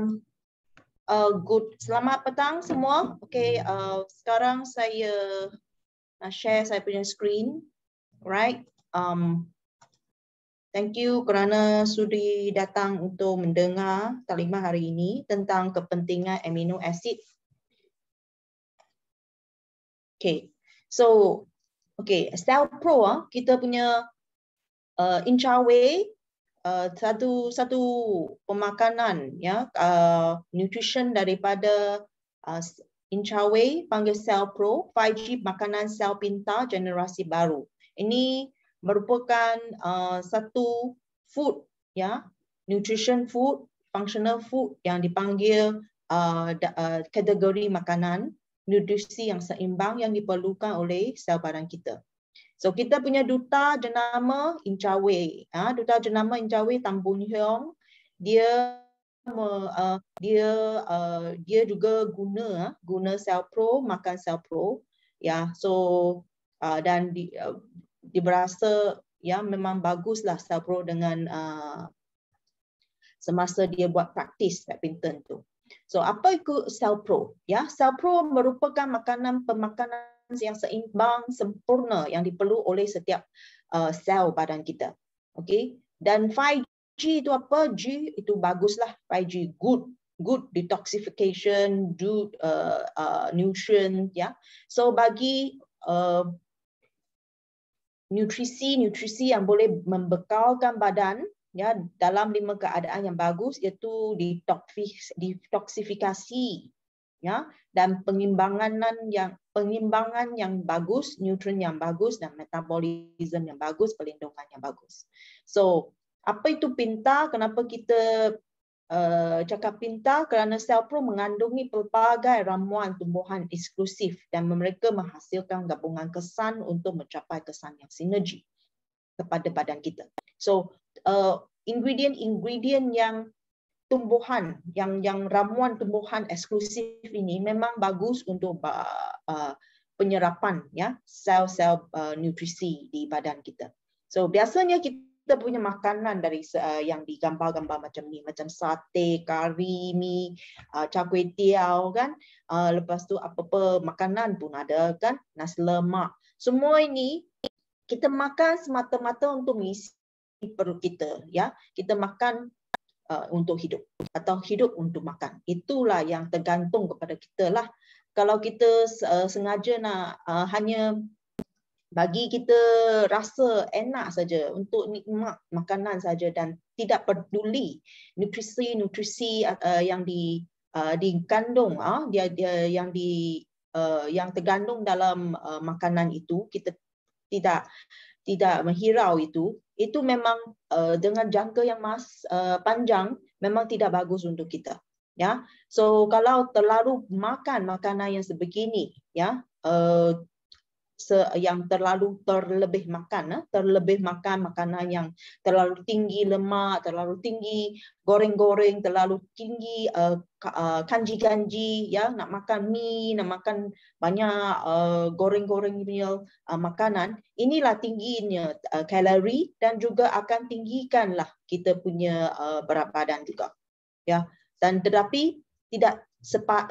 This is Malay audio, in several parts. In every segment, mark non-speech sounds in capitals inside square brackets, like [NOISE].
uh, good. Selamat petang semua. Okay, uh, sekarang saya nak share saya punya screen. Right. Um, thank you kerana sudi datang untuk mendengar talimah hari ini tentang kepentingan amino acid. Okay. So, okay, Cell Pro, ah, kita punya uh, Inchaway Uh, satu satu pemakanan ya uh, nutrition daripada uh, Inchawe panggil Cell Pro 5G makanan sel pintar generasi baru. Ini merupakan uh, satu food ya nutrition food functional food yang dipanggil uh, uh, kategori makanan nutrisi yang seimbang yang diperlukan oleh sel badan kita. So kita punya duta jenama Incawe, ah ha, duta jenama Incawe Tambun Bun Hyong, dia uh, dia uh, dia juga guna ha, guna pro, makan pro, ya. Yeah. So uh, dan di, dia berasa ya yeah, memang baguslah pro dengan semasa dia buat praktis badminton tu. So apa itu pro? Ya, yeah. pro merupakan makanan pemakanan balance yang seimbang sempurna yang diperlu oleh setiap uh, sel badan kita. okay? Dan 5G itu apa? G itu baguslah. 5G good good detoxification, good uh, uh, nutrient, Yeah. So bagi uh, nutrisi uh, nutrisi yang boleh membekalkan badan, ya, yeah, dalam lima keadaan yang bagus iaitu detoxifikasi, ya, yeah, dan pengimbanganan yang pengimbangan yang bagus, nutrien yang bagus dan metabolisme yang bagus, pelindungan yang bagus. So, apa itu pinta? Kenapa kita uh, cakap pinta? Kerana sel pro mengandungi pelbagai ramuan tumbuhan eksklusif dan mereka menghasilkan gabungan kesan untuk mencapai kesan yang sinergi kepada badan kita. So, uh, ingredient-ingredient yang tumbuhan yang yang ramuan tumbuhan eksklusif ini memang bagus untuk penyerapan ya sel-sel nutrisi di badan kita. So biasanya kita punya makanan dari uh, yang digambar-gambar macam ni macam sate, kari, mi, uh, eh, char kway kan. Uh, lepas tu apa-apa makanan pun ada kan, nasi lemak. Semua ini kita makan semata-mata untuk mengisi perut kita ya. Kita makan Uh, untuk hidup atau hidup untuk makan. Itulah yang tergantung kepada kita lah. Kalau kita uh, sengaja nak uh, hanya bagi kita rasa enak saja untuk nikmat makanan saja dan tidak peduli nutrisi-nutrisi yang di digandung ah dia dia yang di yang tergandung dalam makanan itu kita tidak tidak menghirau itu itu memang uh, dengan jangka yang mas uh, panjang memang tidak bagus untuk kita ya so kalau terlalu makan makanan yang sebegini ya uh, yang terlalu terlebih makan, eh, terlebih makan makanan yang terlalu tinggi lemak, terlalu tinggi goreng-goreng, terlalu tinggi eh, eh, kanji-kanji, ya nak makan mie, nak makan banyak goreng-goreng meal makanan, inilah tingginya kalori dan juga akan tinggikanlah kita punya berat badan juga, ya dan tetapi tidak sepa,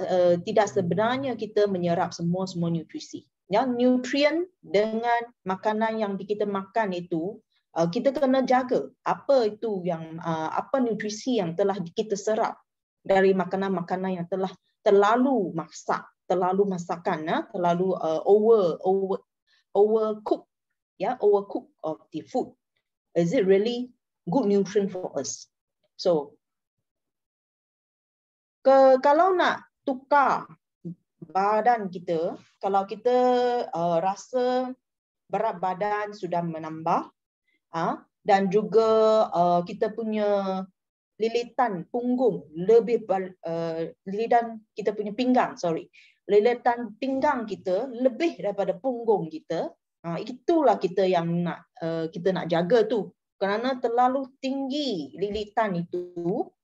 tidak sebenarnya kita menyerap semua semua nutrisi yang nutrien dengan makanan yang kita makan itu uh, kita kena jaga apa itu yang uh, apa nutrisi yang telah kita serap dari makanan-makanan yang telah terlalu masak terlalu masakan ya, terlalu uh, over over overcook ya yeah, overcook of the food is it really good nutrient for us so ke, kalau nak tukar badan kita, kalau kita uh, rasa berat badan sudah menambah uh, dan juga uh, kita punya lilitan punggung lebih uh, lilitan kita punya pinggang sorry lilitan pinggang kita lebih daripada punggung kita uh, itulah kita yang nak uh, kita nak jaga tu kerana terlalu tinggi lilitan itu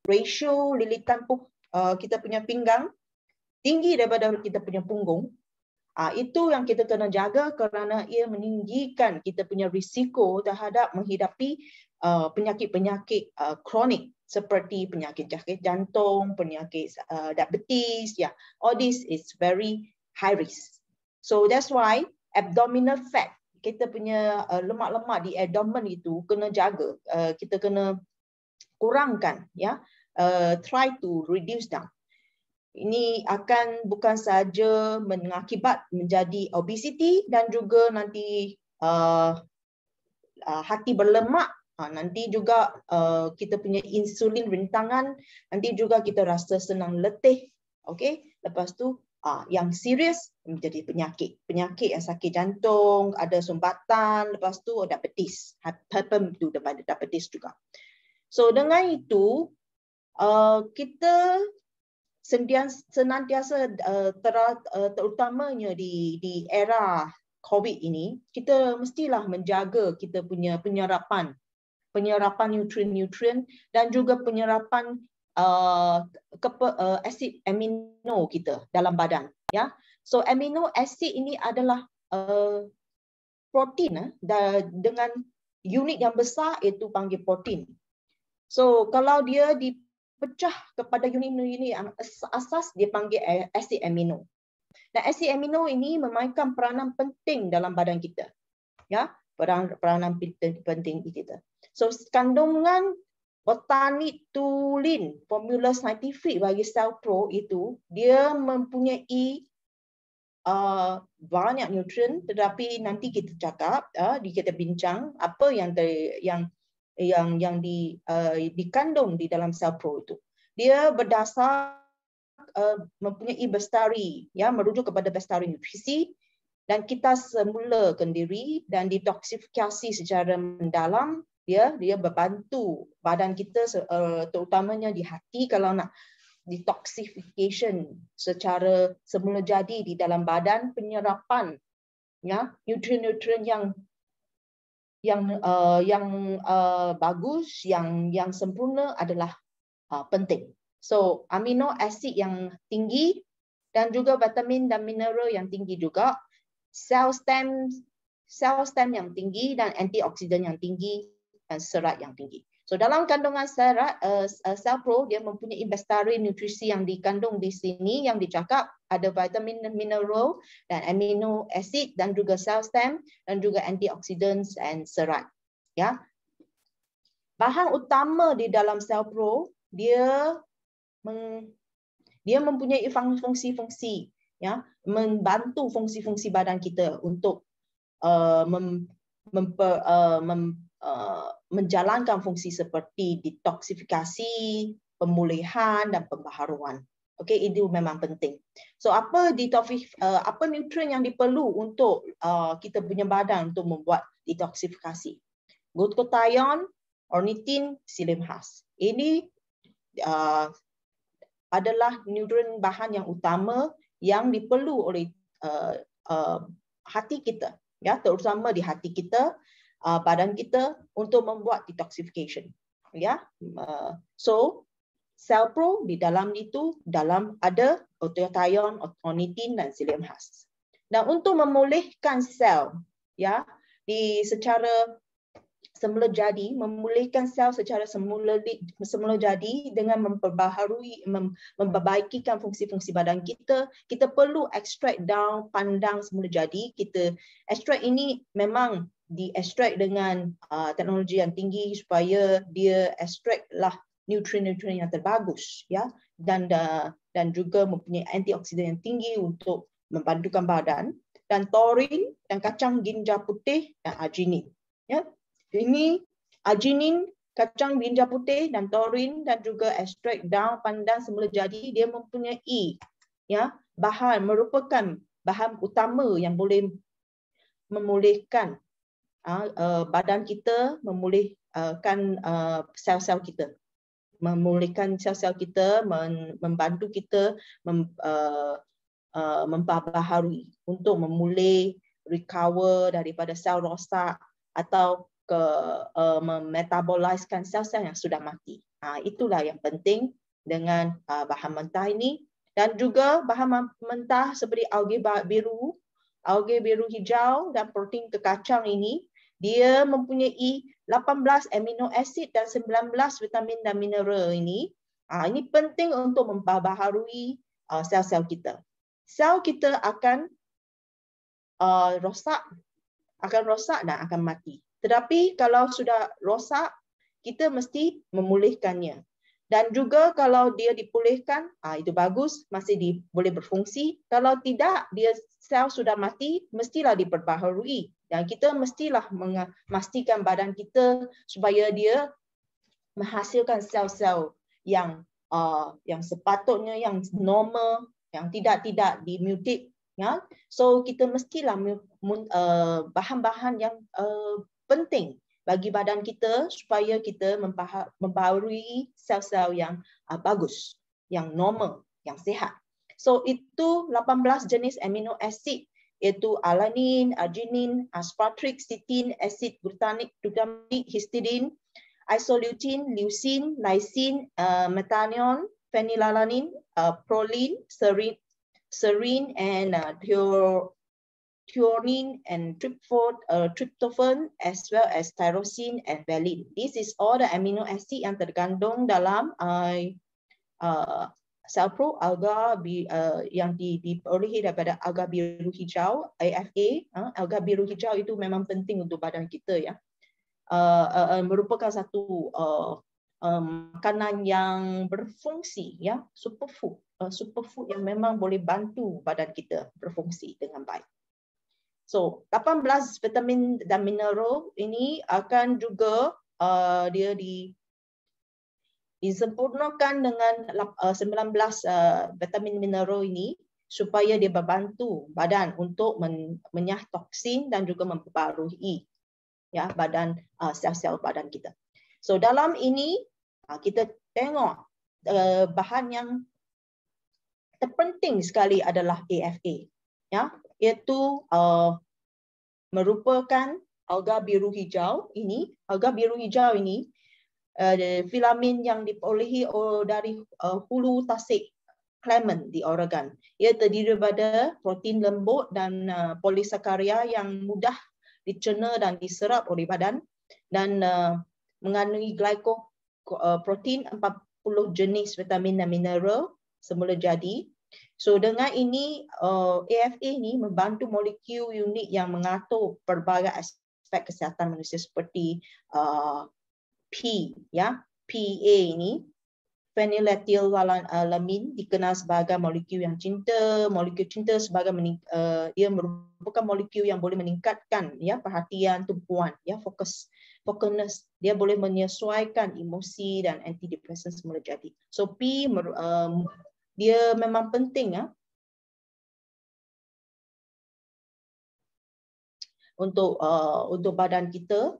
ratio lilitan uh, kita punya pinggang tinggi daripada kita punya punggung, uh, itu yang kita kena jaga kerana ia meninggikan kita punya risiko terhadap menghidapi ah, penyakit-penyakit ah, kronik seperti penyakit jantung, penyakit uh, diabetes, yeah, all this is very high risk. So that's why abdominal fat kita punya lemak-lemak di abdomen itu kena jaga, kita kena kurangkan, ya, yeah, uh, try to reduce down ini akan bukan sahaja mengakibat menjadi obesiti dan juga nanti uh, uh, hati berlemak uh, nanti juga uh, kita punya insulin rintangan nanti juga kita rasa senang letih okey lepas tu uh, yang serius menjadi penyakit penyakit yang sakit jantung ada sumbatan lepas tu ada petis hepatitis itu daripada diabetes juga so dengan itu uh, kita senantiasa uh, terutamanya di di era COVID ini, kita mestilah menjaga kita punya penyerapan penyerapan nutrien-nutrien dan juga penyerapan uh, uh, asid amino kita dalam badan. Ya, so amino asid ini adalah uh, protein uh, dengan unit yang besar itu panggil protein. So kalau dia di pecah kepada unit-unit yang asas dia panggil asid amino. Dan asid amino ini memainkan peranan penting dalam badan kita. Ya, peranan peranan penting, di kita. So kandungan botani tulin formula scientific bagi cell pro itu dia mempunyai uh, banyak nutrien tetapi nanti kita cakap uh, kita bincang apa yang ter, yang yang yang di uh, dikandung di dalam sel pro itu. Dia berdasar uh, mempunyai bestari ya merujuk kepada bestari nutrisi dan kita semula kendiri dan detoksifikasi secara mendalam ya, dia dia membantu badan kita eh, terutamanya di hati kalau nak detoxification secara semula jadi di dalam badan penyerapan ya nutrien-nutrien yang yang uh, yang uh, bagus yang yang sempurna adalah uh, penting. So amino acid yang tinggi dan juga vitamin dan mineral yang tinggi juga, cell stem cell stem yang tinggi dan antioksidan yang tinggi dan serat yang tinggi. So dalam kandungan serat uh, eh, eh, sel pro dia mempunyai bestari nutrisi yang dikandung di sini yang dicakap ada vitamin mineral dan amino acid dan juga sel stem dan juga antioxidants dan serat. Ya. Bahan utama di dalam sel pro dia meng, dia mempunyai fungsi-fungsi ya membantu fungsi-fungsi badan kita untuk uh, mem, memper, uh, mem, menjalankan fungsi seperti detoksifikasi, pemulihan dan pembaharuan. Okey, itu memang penting. So apa detoksif uh, apa nutrien yang diperlu untuk uh, kita punya badan untuk membuat detoksifikasi? Glutathione, ornitin, psyllium khas. Ini uh, adalah nutrien bahan yang utama yang diperlu oleh hati kita ya terutama di hati kita uh, badan kita untuk membuat detoxification. Ya, yeah? uh, so cell pro di dalam itu dalam ada glutathione, ornithine dan silium has. Nah untuk memulihkan sel, ya, di secara semula jadi, memulihkan sel secara semula semula jadi dengan memperbaharui mem, memperbaikikan fungsi-fungsi badan kita, kita perlu extract down pandang semula jadi. Kita extract ini memang di extract dengan uh, teknologi yang tinggi supaya dia extract lah nutrien-nutrien yang terbagus ya dan uh, dan juga mempunyai antioksidan yang tinggi untuk membantukan badan dan taurin dan kacang ginja putih dan arginine ya ini arginine, kacang binja putih dan taurin dan juga ekstrak daun pandan semula jadi dia mempunyai ya bahan merupakan bahan utama yang boleh memulihkan uh, uh, badan kita memulihkan uh, uh, sel-sel kita memulihkan sel-sel kita mem- membantu kita mem- uh, uh, membaharui untuk memulih recover daripada sel rosak atau ke uh, eh, memetabolizekan sel-sel yang sudah mati. Ha, itulah yang penting dengan uh, bahan mentah ini dan juga bahan mentah seperti algae biru, algae biru hijau dan protein kekacang ini dia mempunyai 18 amino acid dan 19 vitamin dan mineral ini. Ha, ini penting untuk membaharui uh, sel-sel kita. Sel kita akan uh, rosak, akan rosak dan akan mati. Tetapi kalau sudah rosak, kita mesti memulihkannya. Dan juga kalau dia dipulihkan, ah itu bagus, masih di, boleh berfungsi. Kalau tidak, dia sel sudah mati, mestilah diperbaharui. Dan kita mestilah memastikan badan kita supaya dia menghasilkan sel-sel yang uh, yang sepatutnya, yang normal, yang tidak-tidak dimutik. Ya? So, kita mestilah uh, bahan-bahan yang uh, penting bagi badan kita supaya kita membaharui sel-sel yang uh, bagus, yang normal, yang sihat. So itu 18 jenis amino asid iaitu alanin, arginin, aspartic, citin, asid glutamic, glutamic, histidin, isoleucin, leucin, lysin, uh, ah, methionine, phenylalanine, uh, ah, proline, serine, serine and uh, Theonine and uh, tryptophan, as well as tyrosine and valine. This is all the amino acid yang tergandung dalam uh, uh, sel pro alga bi, uh, yang di diperolehi daripada alga biru hijau, AFA. Uh, alga biru hijau itu memang penting untuk badan kita. ya. Uh, uh, uh, merupakan satu uh, um, makanan yang berfungsi, ya, superfood. Uh, superfood yang memang boleh bantu badan kita berfungsi dengan baik. So 18 vitamin dan mineral ini akan juga uh, dia di disempurnakan dengan 19 uh, uh, vitamin mineral ini supaya dia membantu badan untuk men, menyah toksin dan juga memperbaharui ya badan uh, sel-sel badan kita. So dalam ini kita tengok bahan yang terpenting sekali adalah AFA ya iaitu uh, merupakan alga biru hijau ini alga biru hijau ini uh, filamin yang diperolehi oh, dari uh, hulu tasik Clement di Oregon. Ia terdiri daripada protein lembut dan uh, polisakaria yang mudah dicerna dan diserap oleh badan dan uh, mengandungi glycoprotein 40 jenis vitamin dan mineral semula jadi So dengan ini uh, eh, AFA ni membantu molekul unit yang mengatur pelbagai aspek kesihatan manusia seperti uh, P ya PA ini phenylethylalanine eh, dikenal sebagai molekul yang cinta molekul cinta sebagai uh, ia merupakan molekul yang boleh meningkatkan ya perhatian tumpuan ya fokus fokus dia boleh menyesuaikan emosi dan antidepresan semula jadi so P uh, dia memang penting ya untuk uh, untuk badan kita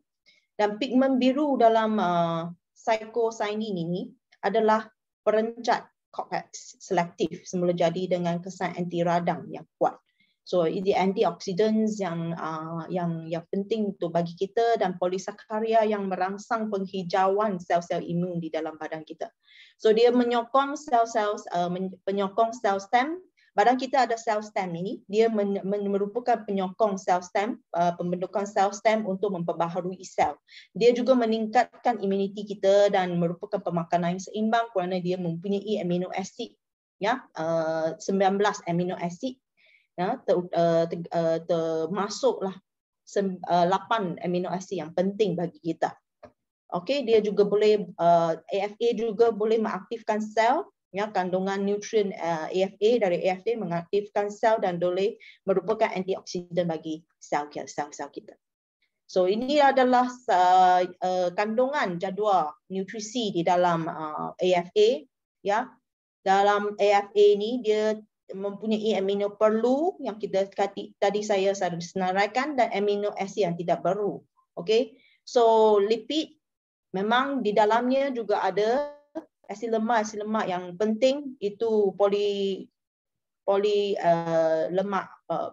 dan pigmen biru dalam uh, psychocyanin ini adalah perencat cortex selektif semula jadi dengan kesan anti radang yang kuat. So the antioxidants yang uh, yang yang penting untuk bagi kita dan polisakaria yang merangsang penghijauan sel-sel imun di dalam badan kita. So dia menyokong sel-sel uh, ah, menyokong sel stem. Badan kita ada sel stem ini. Dia men, men, merupakan penyokong sel stem, uh, pembentukan sel stem untuk memperbaharui sel. Dia juga meningkatkan imuniti kita dan merupakan pemakanan yang seimbang kerana dia mempunyai amino acid ya uh, 19 amino acid ya ter, uh, eh, ter, uh, eh, termasuklah sem, uh, eh, 8 amino asid yang penting bagi kita. Okey, dia juga boleh uh, AFA juga boleh mengaktifkan sel ya kandungan nutrien uh, AFA dari AFA mengaktifkan sel dan boleh merupakan antioksidan bagi sel sel-sel kita. So ini adalah uh, uh, kandungan jadual nutrisi di dalam uh, AFA ya. Dalam AFA ini dia mempunyai amino perlu yang kita tadi saya senaraikan dan amino acid yang tidak perlu. Okay, so lipid memang di dalamnya juga ada asid lemak asid lemak yang penting itu poli poli uh, lemak uh,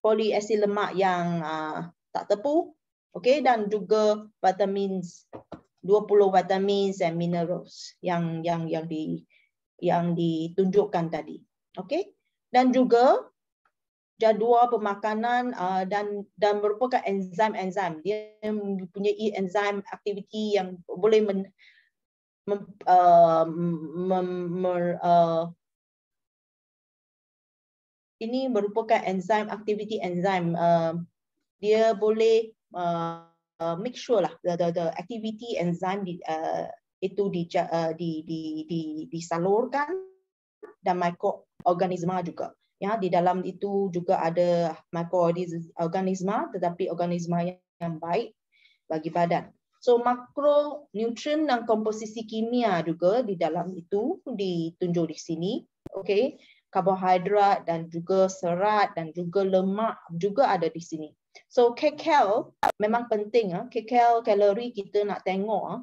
poli asid lemak yang uh, tak tepu. Okay, dan juga vitamins 20 vitamin dan minerals yang yang yang di yang ditunjukkan tadi okey dan juga jadual pemakanan uh, dan dan merupakan enzim-enzim dia mempunyai enzim aktiviti yang boleh men, mem, uh, mem, mer, uh, ini merupakan enzim aktiviti enzim uh, dia boleh uh, make sure lah the the, the activity enzim di, uh, itu di, uh, di, di, di, di, disalurkan dan micro organisma juga. Ya, di dalam itu juga ada mikroorganisma tetapi organisma yang, baik bagi badan. So makronutrien dan komposisi kimia juga di dalam itu ditunjuk di sini. Okey, karbohidrat dan juga serat dan juga lemak juga ada di sini. So kekal memang penting ah, ya. kekal kalori kita nak tengok ah.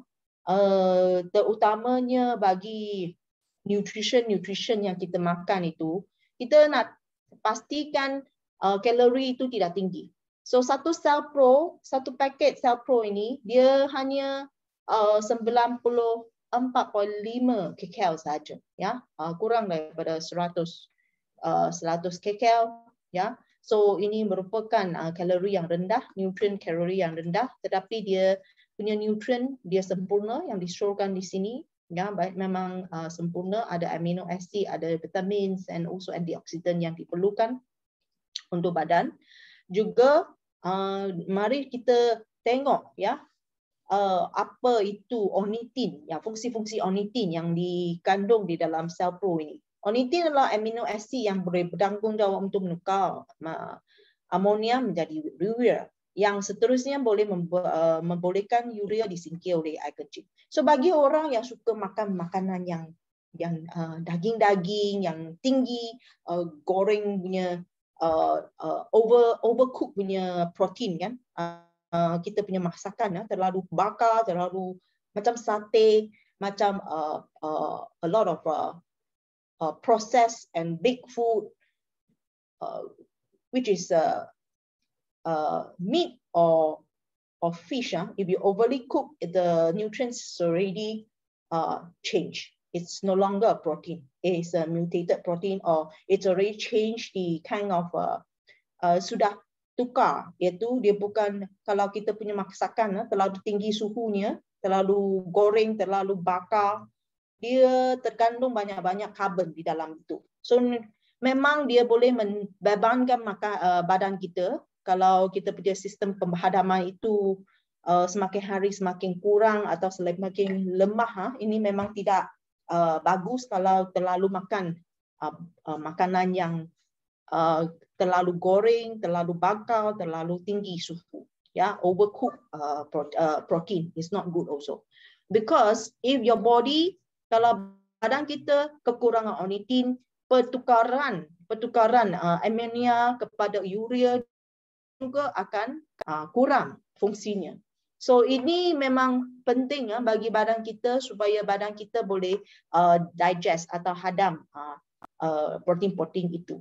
terutamanya bagi nutrition nutrition yang kita makan itu kita nak pastikan uh, kalori itu tidak tinggi. So satu cell pro, satu paket cell pro ini dia hanya uh, 94.5 kcal saja ya. Uh, kurang daripada 100 uh, 100 kcal ya. So ini merupakan uh, kalori yang rendah, nutrient kalori yang rendah tetapi dia punya nutrient dia sempurna yang disuruhkan di sini ya baik memang uh, sempurna ada amino acid ada vitamin dan also antioksidan yang diperlukan untuk badan juga uh, mari kita tengok ya uh, apa itu ornitin ya fungsi-fungsi ornitin yang dikandung di dalam sel pro ini ornitin adalah amino acid yang bertanggungjawab untuk menukar uh, amonia menjadi urea yang seterusnya boleh uh, membolehkan urea disingkir oleh air kecil. So bagi orang yang suka makan makanan yang yang uh, daging-daging uh, yang tinggi uh, goreng punya uh, uh, over overcook punya protein kan uh, uh, kita punya masakan ya uh, terlalu bakar terlalu macam sate macam uh, uh, a lot of uh, uh, process and big food uh, which is uh, uh, meat or or fish, uh, if you overly cook, the nutrients already uh, change. It's no longer a protein. It's a mutated protein, or it's already changed the kind of uh, uh, sudah tukar iaitu dia bukan kalau kita punya masakan ah, terlalu tinggi suhunya terlalu goreng terlalu bakar dia terkandung banyak-banyak karbon di dalam itu so memang dia boleh membebankan maka, uh, badan kita kalau kita punya sistem pemadaman itu uh, semakin hari semakin kurang atau semakin lemah ha, ini memang tidak uh, bagus kalau terlalu makan uh, uh, makanan yang uh, terlalu goreng, terlalu bakal, terlalu tinggi suhu. Ya, yeah, overcook uh, uh protein is not good also. Because if your body kalau badan kita kekurangan ornitin, pertukaran pertukaran uh, amonia kepada urea juga akan uh, kurang fungsinya. So ini memang penting uh, bagi badan kita supaya badan kita boleh uh, digest atau hadam protein-protein uh, uh, itu.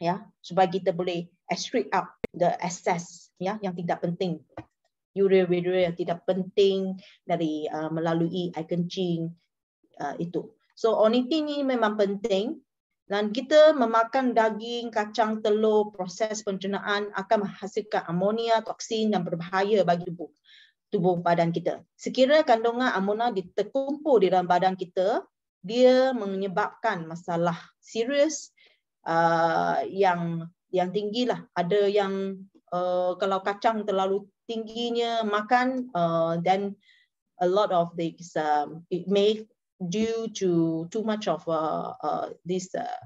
Ya, supaya kita boleh extract out the excess ya yang tidak penting. Urea urea yang tidak penting dari uh, melalui air kencing uh, itu. So only ini memang penting dan kita memakan daging, kacang, telur, proses pencernaan akan menghasilkan amonia, toksin dan berbahaya bagi tubuh, tubuh badan kita. Sekiranya kandungan amonia terkumpul di dalam badan kita, dia menyebabkan masalah serius uh, yang yang tinggi lah. Ada yang uh, kalau kacang terlalu tingginya makan, uh, then a lot of the uh, um, it may due to too much of uh, uh, this uh,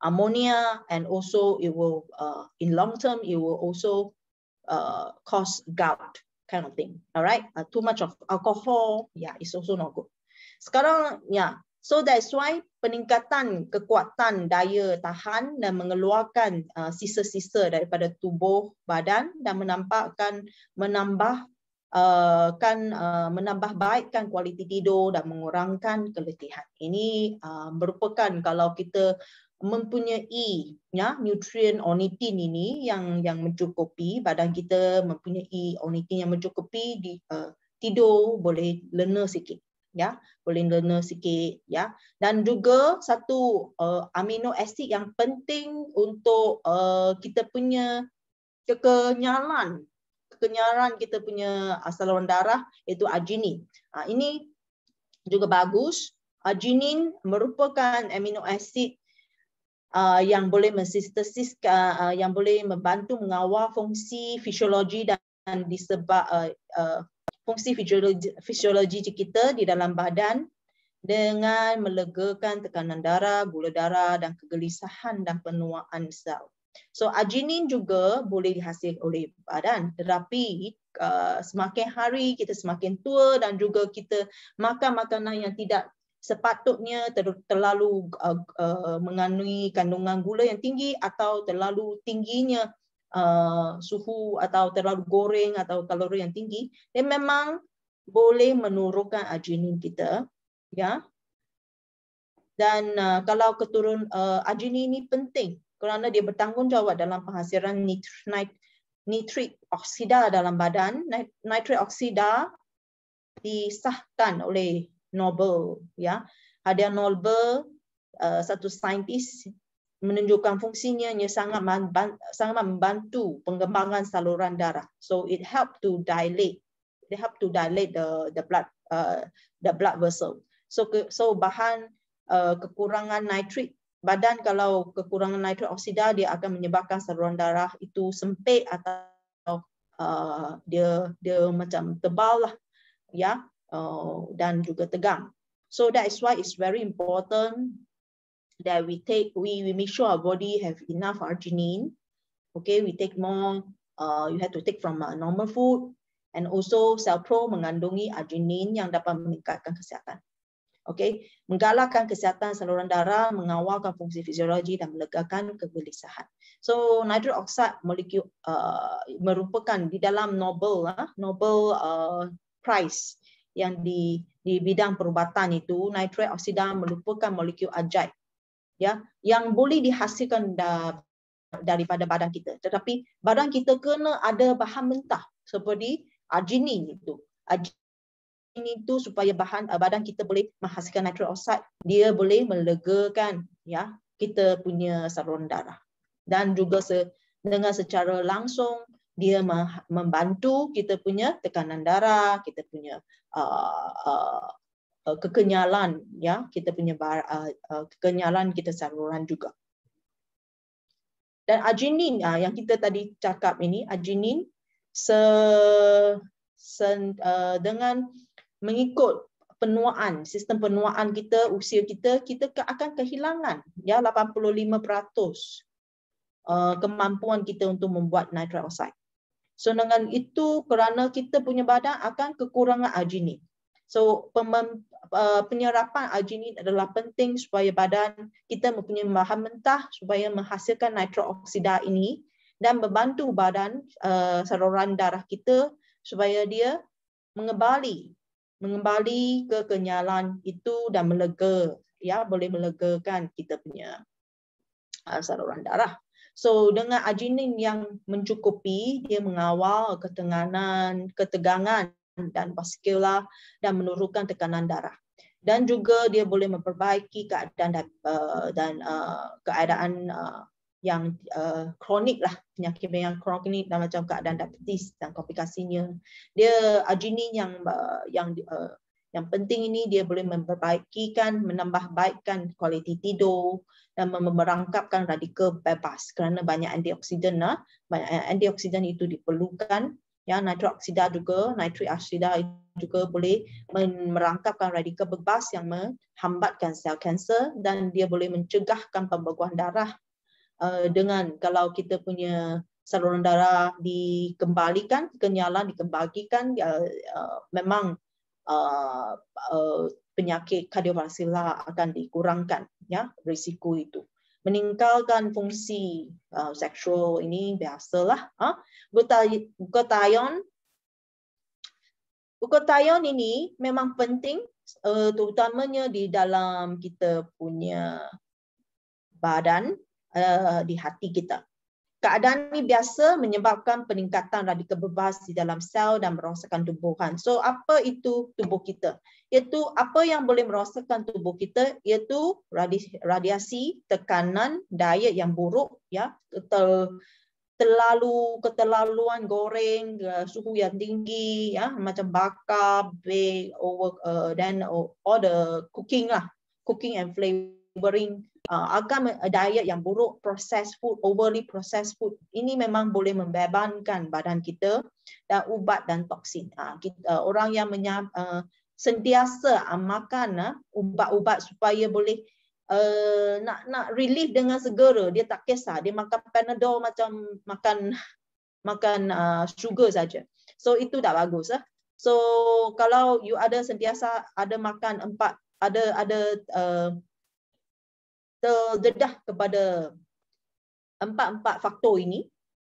ammonia and also it will uh, in long term it will also uh, cause gout kind of thing all right uh, too much of alcohol yeah it's also not good sekarang yeah so that's why peningkatan kekuatan daya tahan dan mengeluarkan uh, sisa-sisa daripada tubuh badan dan menampakkan menambah akan uh, kan, uh, menambah baikkan kualiti tidur dan mengurangkan keletihan. Ini uh, merupakan kalau kita mempunyai ya nutrien ornitin ini yang yang mencukupi badan kita mempunyai ornitin yang mencukupi di uh, tidur boleh lena sikit ya boleh lena sikit ya dan juga satu uh, amino asid yang penting untuk uh, kita punya kekenyalan kekenyaran kita punya saluran darah iaitu arginin. Ha, ah, ini juga bagus. Arginin merupakan amino asid uh, ah, yang boleh mensintesis uh, ah, yang boleh membantu mengawal fungsi fisiologi dan disebab uh, uh, fungsi fisiologi fisiologi kita di dalam badan dengan melegakan tekanan darah, gula darah dan kegelisahan dan penuaan sel. So arginin juga boleh dihasil oleh badan tetapi uh, semakin hari kita semakin tua dan juga kita makan makanan yang tidak sepatutnya ter- terlalu uh, uh, mengandungi kandungan gula yang tinggi atau terlalu tingginya uh, suhu atau terlalu goreng atau kalori yang tinggi dia memang boleh menurunkan arginin kita ya dan uh, kalau keturun uh, arginin ini penting kerana dia bertanggungjawab dalam penghasilan nitrit, nitrit oksida dalam badan. Nitrit oksida disahkan oleh Nobel. Ya. Hadiah Nobel, eh, satu saintis menunjukkan fungsinya ia sangat membantu, sangat membantu pengembangan saluran darah. So it help to dilate, they help to dilate the the blood uh, the blood vessel. So so bahan uh, kekurangan nitrit badan kalau kekurangan nitrat oksida dia akan menyebabkan saluran darah itu sempit atau uh, dia dia macam tebal lah ya uh, dan juga tegang so that is why it's very important that we take we we make sure our body have enough arginine okay we take more uh, you have to take from uh, normal food and also cell pro mengandungi arginine yang dapat meningkatkan kesihatan okay, menggalakkan kesihatan saluran darah, mengawalkan fungsi fisiologi dan melegakan kegelisahan. So nitric oxide molekul uh, merupakan di dalam Nobel uh, Nobel uh, Prize yang di di bidang perubatan itu nitrate oksida merupakan molekul ajaib ya yang boleh dihasilkan da, daripada badan kita tetapi badan kita kena ada bahan mentah seperti arginine itu ini tu supaya bahan eh, badan kita boleh menghasilkan nitric oxide dia boleh melegakan ya kita punya saluran darah dan juga se, dengan secara langsung dia membantu kita punya tekanan darah kita punya uh, uh, kekenyalan ya kita punya uh, uh, kekenyalan kita saluran juga dan arginin uh, ah, yang kita tadi cakap ini arginin se, se uh, dengan mengikut penuaan, sistem penuaan kita, usia kita, kita akan kehilangan ya 85% eh, kemampuan kita untuk membuat nitric oxide. So dengan itu kerana kita punya badan akan kekurangan arginin. So pemem, eh, penyerapan arginin adalah penting supaya badan kita mempunyai bahan mentah supaya menghasilkan nitrok oksida ini dan membantu badan uh, saluran darah kita supaya dia mengembali mengembali ke kenyalan itu dan melega ya boleh melegakan kita punya ah, saluran darah. So dengan arginin yang mencukupi dia mengawal ketegangan, ketegangan dan vaskula dan menurunkan tekanan darah. Dan juga dia boleh memperbaiki keadaan dan, eh, eh, keadaan eh, yang uh, kronik lah penyakit yang kronik dan macam keadaan diabetes dan komplikasinya dia arginin yang uh, yang uh, yang penting ini dia boleh memperbaiki kan, menambah baikkan kualiti tidur dan memerangkapkan radikal bebas kerana banyak antioksidan lah banyak antioksidan itu diperlukan ya nitroksida juga nitrik oksida juga boleh merangkapkan radikal bebas yang menghambatkan sel kanser dan dia boleh mencegahkan pembekuan darah Eh, dengan kalau kita punya saluran darah dikembalikan kenyalan dikembalikan uh, eh, uh, eh, memang uh, uh, penyakit kardiovaskular akan dikurangkan ya risiko itu meninggalkan fungsi uh, seksual ini biasalah ah huh? glutathione Glutathione ini memang penting terutamanya di dalam kita punya badan uh, di hati kita. Keadaan ini biasa menyebabkan peningkatan radikal bebas di dalam sel dan merosakkan tumbuhan. So apa itu tubuh kita? Iaitu apa yang boleh merosakkan tubuh kita? Iaitu radiasi, tekanan, diet yang buruk, ya, ter terlalu keterlaluan goreng, eh, suhu yang tinggi, ya, macam bakar, bake, over, uh, all the cooking lah, cooking and flavor delivering uh, agak uh, diet yang buruk, processed food, overly processed food, ini memang boleh membebankan badan kita dan ubat dan toksin. Uh, kita, uh, orang yang menya, uh, sentiasa uh, makan uh, ubat-ubat supaya boleh uh, nak nak relief dengan segera, dia tak kisah. Dia makan Panadol macam makan [LAUGHS] makan uh, sugar saja. So itu tak bagus. Uh. So kalau you ada sentiasa ada makan empat ada ada uh, terdedah kepada empat-empat faktor ini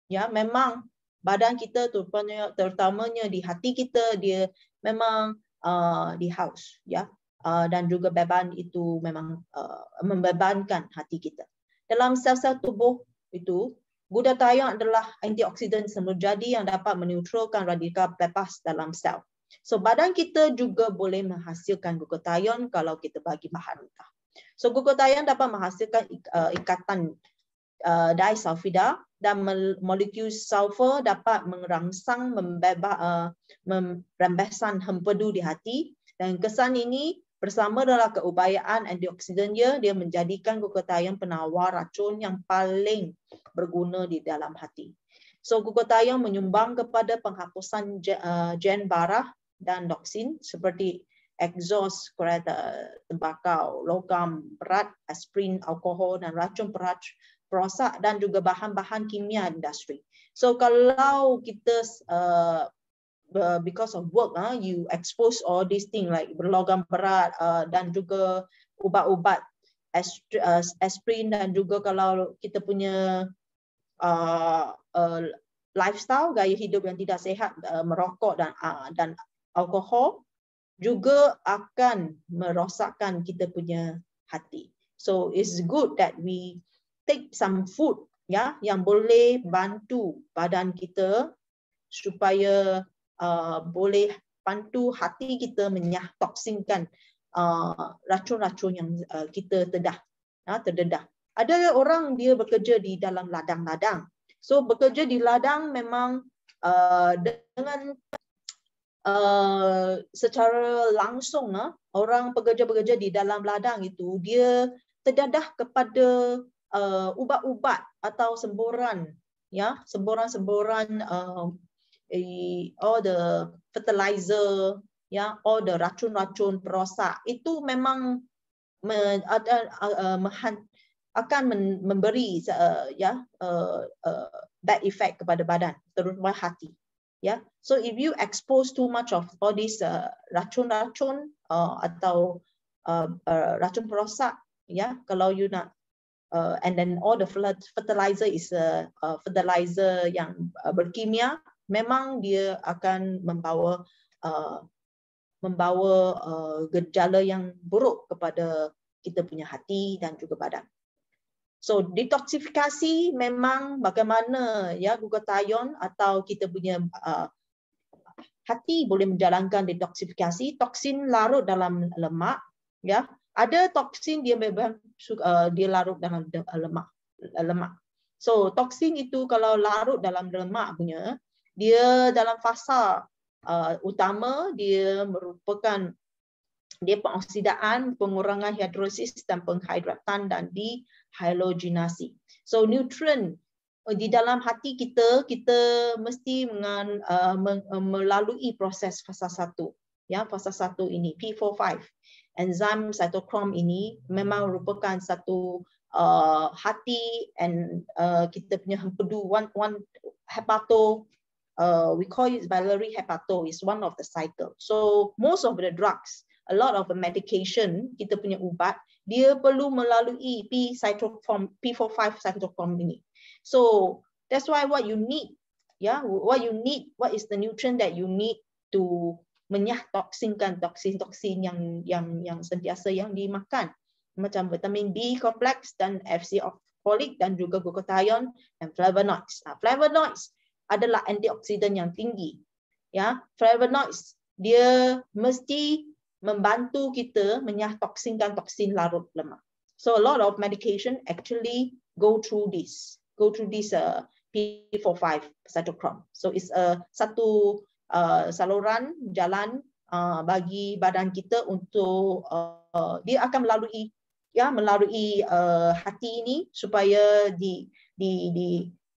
ya memang badan kita terutamanya, terutamanya di hati kita dia memang uh, di house ya uh, dan juga beban itu memang uh, membebankan hati kita dalam sel-sel tubuh itu glutathione adalah antioksidan semula yang dapat menetralkan radikal bebas dalam sel so badan kita juga boleh menghasilkan glutathione kalau kita bagi bahan So gugur gugurdayan dapat menghasilkan uh, ikatan uh, disulfida dan molekul sulfur dapat merangsang membeba, uh, merembesan hempedu di hati dan kesan ini bersama dalam keupayaan antioksidan dia, dia menjadikan gugurdayan penawar racun yang paling berguna di dalam hati. So gugurdayan menyumbang kepada penghapusan uh, gen, uh, barah dan toksin seperti exhaust kereta tembakau, logam berat, aspirin, alkohol dan racun perosak dan juga bahan-bahan kimia industri. So kalau kita uh, because of work, uh, you expose all these thing like berlogam berat uh, dan juga ubat-ubat uh, aspirin dan juga kalau kita punya uh, uh, lifestyle gaya hidup yang tidak sehat uh, merokok dan uh, dan alkohol juga akan merosakkan kita punya hati. So it's good that we take some food ya yang boleh bantu badan kita supaya uh, boleh bantu hati kita menyah toksinkan uh, racun-racun yang uh, kita terdah ya, terdedah. Ada orang dia bekerja di dalam ladang-ladang. So bekerja di ladang memang uh, dengan uh, secara langsung uh, orang pekerja-pekerja di dalam ladang itu dia terdedah kepada uh, ubat-ubat atau semburan ya semburan-semburan uh, all the fertilizer ya all the racun-racun perosak itu memang me, uh, uh, mehan, akan memberi uh, ya uh, uh, bad effect kepada badan terutama hati Yeah. So if you expose too much of all this uh, racun-racun uh, uh, atau uh, uh, racun perosak, yeah, kalau you nak, uh, and then all the fertilizer is a, a fertilizer yang uh, berkimia, memang dia akan membawa uh, membawa uh, gejala yang buruk kepada kita punya hati dan juga badan. So detoksifikasi memang bagaimana ya glutathione atau kita punya uh, hati boleh menjalankan detoksifikasi toksin larut dalam lemak ya. Ada toksin dia memang uh, dia larut dalam uh, lemak uh, lemak. So toksin itu kalau larut dalam lemak punya dia dalam fasa uh, utama dia merupakan dia pengoksidaan, pengurangan hidrosis dan penghidratan dan di hyaluronasi. So nutrien eh, di dalam hati kita kita mesti mengan, uh, melalui proses fasa satu, ya fasa satu ini P45 enzim cytochrome ini memang merupakan satu uh, hati and uh, kita punya hempedu one one hepato uh, we call it biliary hepato is one of the cycle. So most of the drugs, a lot of the medication kita punya ubat dia perlu melalui P cytochrom P45 cytochrome ini. So that's why what you need, yeah, what you need, what is the nutrient that you need to menyah toksinkan toksin-toksin yang yang yang sentiasa yang dimakan macam vitamin B kompleks dan FC of dan juga glutathione dan flavonoids. Nah, flavonoids adalah antioksidan yang tinggi. Ya, flavonoids dia mesti membantu kita menyah toksin dan toksin larut lemak. So a lot of medication actually go through this, go through this uh, P45 cytochrome. So it's a satu uh, saluran jalan uh, bagi badan kita untuk uh, dia akan melalui ya melalui uh, hati ini supaya di di di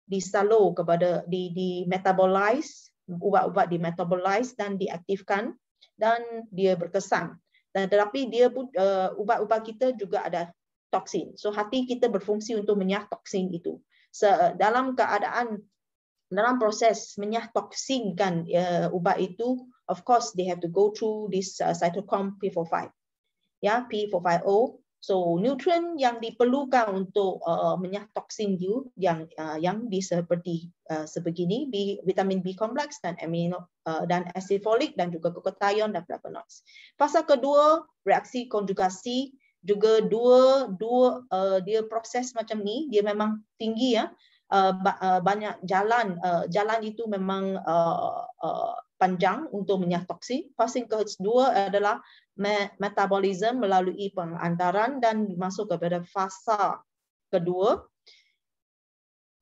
di salur kepada di di metabolize ubat-ubat di metabolize dan diaktifkan dan dia berkesan. Dan tetapi dia pun eh, ubat-ubat kita juga ada toksin. So hati kita berfungsi untuk menyah toksin itu. So, eh, dalam keadaan dalam proses menyah toksin kan uh, eh, ubat itu, of course they have to go through this uh, cytochrome P45. Ya, yeah, P450 So nutrien yang diperlukan untuk uh, menyah toksin you yang uh, yang di seperti uh, sebegini B, vitamin B kompleks dan amino uh, dan acid folic dan juga glutathione dan flavonoids. Fasa kedua reaksi konjugasi juga dua dua uh, dia proses macam ni dia memang tinggi ya uh, uh, banyak jalan uh, jalan itu memang uh, uh panjang untuk menyah toksin. Fasting kedua adalah metabolisme melalui pengantaran dan masuk kepada fasa kedua.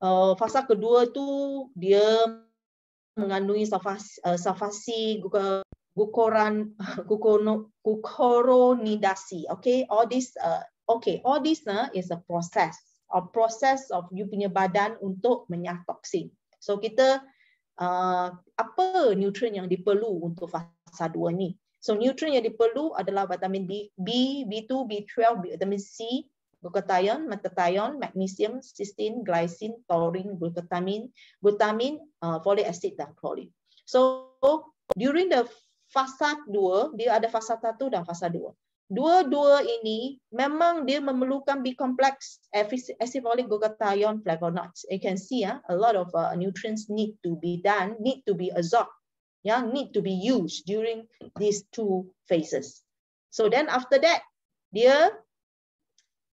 Eh, fasa kedua tu dia mengandungi safasi eh, gukoran gukoronidasi. [LAUGHS] Okay, all this uh, okay all this uh, is a process a process of you punya badan untuk menyah toksin. So kita Ah, apa nutrien yang diperlu untuk fasa 2 ni. So nutrien yang diperlu adalah vitamin B, B, B2, B12, vitamin C, glutathione, metathione, magnesium, cysteine, glycine, taurine, glutamine, glutamine, uh, ah, folic acid dan choline. So during the fasa 2, dia ada fasa 1 dan fasa dua-dua ini memang dia memerlukan B complex acidic glutathione flavonoids you can see ya a lot of uh, nutrients need to be done need to be absorbed yeah need to be used during these two phases so then after that dia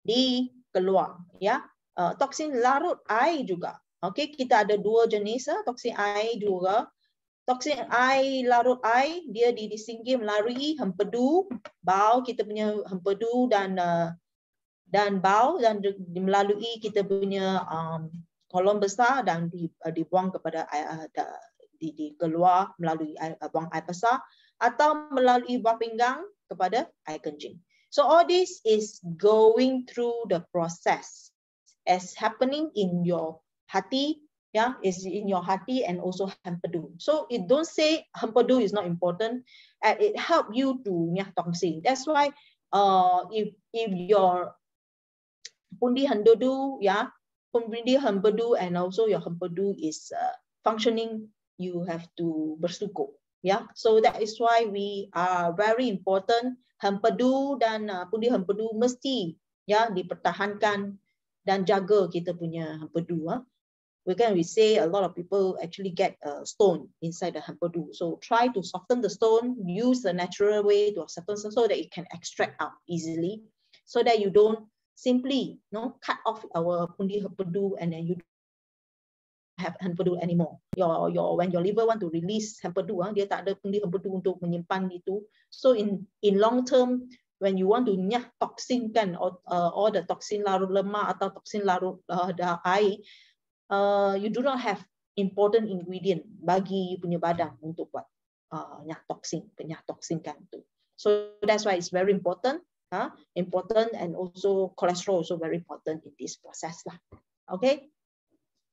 di keluar ya yeah? Uh, toksin larut air juga okay kita ada dua jenis uh, toksin air juga toxic air larut air dia di disinggih melari hempedu bau kita punya hempedu dan uh, dan bau dan melalui kita punya um, kolom besar dan di, uh, dibuang kepada air uh, di, di keluar melalui air, buang air besar atau melalui buah pinggang kepada air kencing. So all this is going through the process as happening in your hati yeah is in your hati and also hampedu so it don't say hampedu is not important and it help you to nyah tongsi that's why uh if if your pundi hampedu yeah pundi hampedu and also your hampedu is uh, functioning you have to bersuko yeah so that is why we are very important hampedu dan uh, pundi hampedu mesti ya yeah, dipertahankan dan jaga kita punya hampedu ah ha. huh? Again, we say a lot of people actually get a stone inside the hampadu. So try to soften the stone, use the natural way to soften so that it can extract out easily, so that you don't simply you know, cut off our pundi hampadu and then you have hempadu anymore. Your your when your liver want to release hempadu, ah, dia tak ada pundi hempadu untuk menyimpan itu. So in in long term, when you want to nyah toxin kan or uh, all the toxin larut lemak atau toxin larut uh, air, uh, you do not have important ingredient bagi you punya badan untuk buat penyah uh, toksin, penyah toksin kan tu. So that's why it's very important, huh? important and also cholesterol also very important in this process lah. Okay,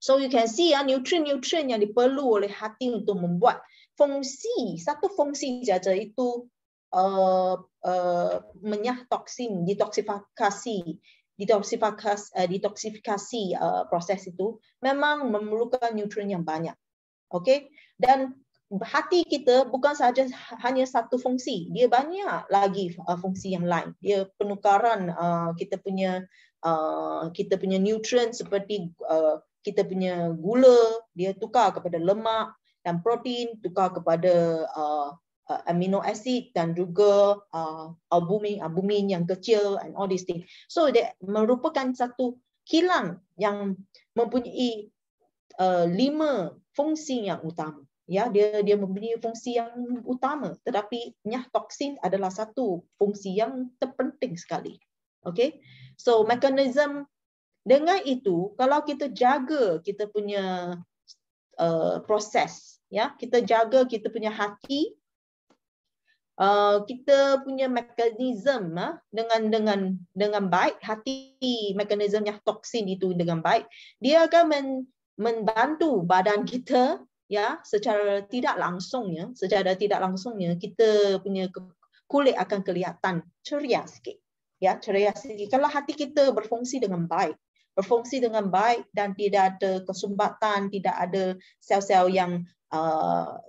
so you can see ah uh, nutrient nutrient yang diperlu oleh hati untuk membuat fungsi satu fungsi jaja itu uh, uh, menyah toksin, detoksifikasi detoksifikasi, eh, detoksifikasi uh, proses itu memang memerlukan nutrien yang banyak. Okey? Dan hati kita bukan sahaja hanya satu fungsi, dia banyak lagi uh, fungsi yang lain. Dia penukaran uh, kita punya uh, kita punya nutrien seperti uh, kita punya gula, dia tukar kepada lemak dan protein, tukar kepada uh, uh, amino acid dan juga uh, albumin albumin yang kecil and all these things. So dia merupakan satu kilang yang mempunyai uh, lima fungsi yang utama. Ya, dia dia mempunyai fungsi yang utama. Tetapi nyah toksin adalah satu fungsi yang terpenting sekali. Okay, so mekanisme dengan itu kalau kita jaga kita punya uh, proses, ya kita jaga kita punya hati, Uh, kita punya mekanisme uh, ah, dengan dengan dengan baik hati mekanismenya toksin itu dengan baik dia akan men, membantu badan kita ya secara tidak langsungnya secara tidak langsungnya kita punya kulit akan kelihatan ceria sikit ya ceria sikit kalau hati kita berfungsi dengan baik berfungsi dengan baik dan tidak ada kesumbatan tidak ada sel-sel yang uh,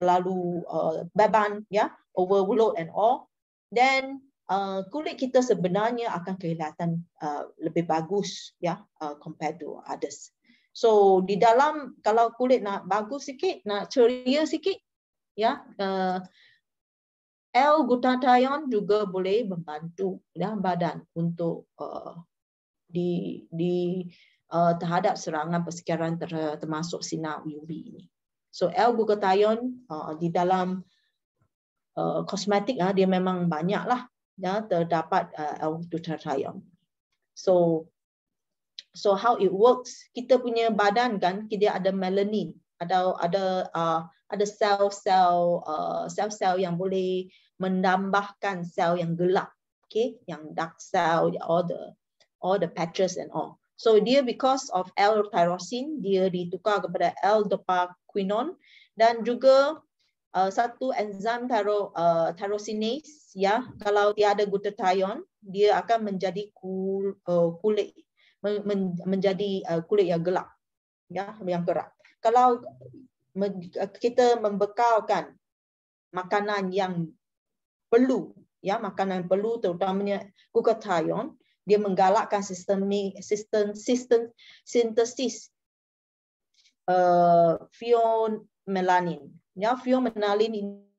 terlalu uh, beban ya overload and all then uh, kulit kita sebenarnya akan kelihatan uh, lebih bagus ya uh, compared to others so di dalam kalau kulit nak bagus sikit nak ceria sikit ya uh, L glutathione juga boleh membantu ya badan untuk uh, di di uh, terhadap serangan persekitaran ter, termasuk sinar UV ini So L-glucotione uh, di dalam uh, kosmetik uh, dia memang banyaklah. lah ya terdapat uh, L-glucotione. So so how it works? Kita punya badan kan kita ada melanin atau ada uh, ada sel-sel uh, sel-sel yang boleh menambahkan sel yang gelap, okay? Yang dark cell, all the all the patches and all. So dia because of L-tyrosine, dia ditukar kepada L-dopaquinone dan juga uh, satu enzim tyro, uh, tyrosinase, ya, kalau tiada glutathione, dia akan menjadi kul, uh, kulit men, men, menjadi uh, kulit yang gelap, ya, yang gerak. Kalau kita membekalkan makanan yang perlu, ya, makanan perlu terutamanya glutathione, dia menggalakkan sistem ni, sistem sistem sintesis uh, eh, melanin. Ya, melanin